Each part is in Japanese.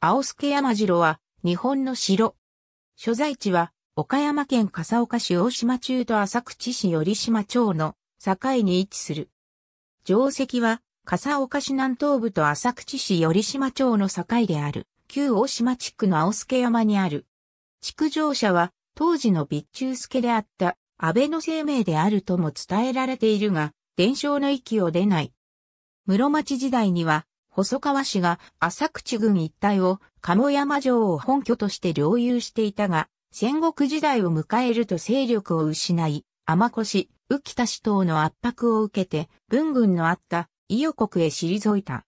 青助山城は日本の城。所在地は岡山県笠岡市大島中と浅口市寄島町の境に位置する。城跡は笠岡市南東部と浅口市寄島町の境である旧大島地区の青助山にある。築城者は当時の備中助であった安倍の生命であるとも伝えられているが、伝承の域を出ない。室町時代には細川氏が浅口郡一帯を鴨山城を本拠として領有していたが、戦国時代を迎えると勢力を失い、天越、浮田氏等の圧迫を受けて、文軍のあった伊予国へ退いた。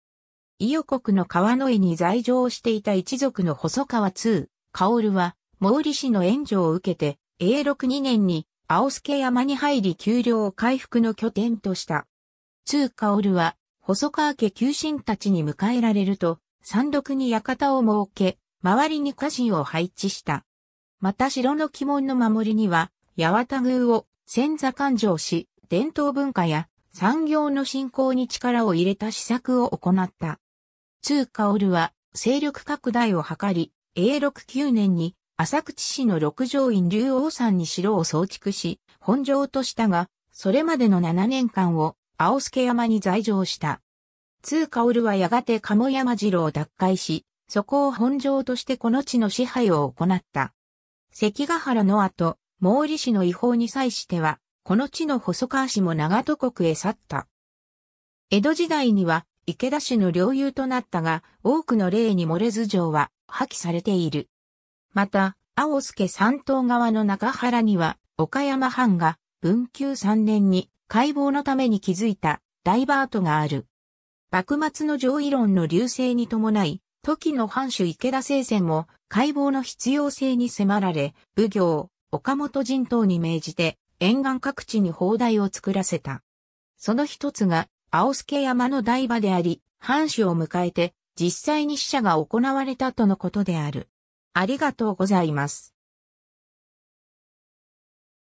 伊予国の川の井に在場していた一族の細川2。薫は、毛利氏の援助を受けて、永禄2年に青助山に入り丘陵を回復の拠点とした。通薫は、細川家旧臣たちに迎えられると、山麓に館を設け、周りに家臣を配置した。また城の鬼門の守りには、八幡宮を千座勘定し、伝統文化や産業の振興に力を入れた施策を行った。通薫は勢力拡大を図り、永禄9年に浅口市の六条院竜王山に城を創築し、本城としたが、それまでの7年間を青助山に在城した。通薫はやがて鴨山城を奪回し、そこを本城としてこの地の支配を行った。関ヶ原の後、毛利氏の違法に際しては、この地の細川氏も長戸国へ去った。江戸時代には池田氏の領有となったが、多くの例に漏れず城は破棄されている。また、青助三島側の中原には、岡山藩が文久三年に解剖のために築いたダイバートがある。幕末の上位論の流星に伴い、時の藩主池田聖戦も解剖の必要性に迫られ、武行、岡本人等に命じて沿岸各地に砲台を作らせた。その一つが青助山の台場であり、藩主を迎えて実際に死者が行われたとのことである。ありがとうございます。